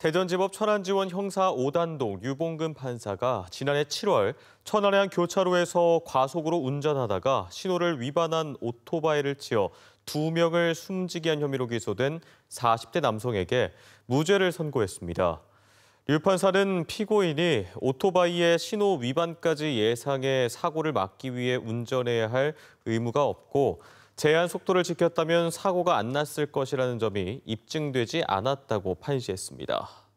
대전지법 천안지원 형사 오단독 유봉근 판사가 지난해 7월 천안의한 교차로에서 과속으로 운전하다가 신호를 위반한 오토바이를 치어 두 명을 숨지게 한 혐의로 기소된 40대 남성에게 무죄를 선고했습니다. 류 판사는 피고인이 오토바이의 신호 위반까지 예상해 사고를 막기 위해 운전해야 할 의무가 없고 제한 속도를 지켰다면 사고가 안 났을 것이라는 점이 입증되지 않았다고 판시했습니다.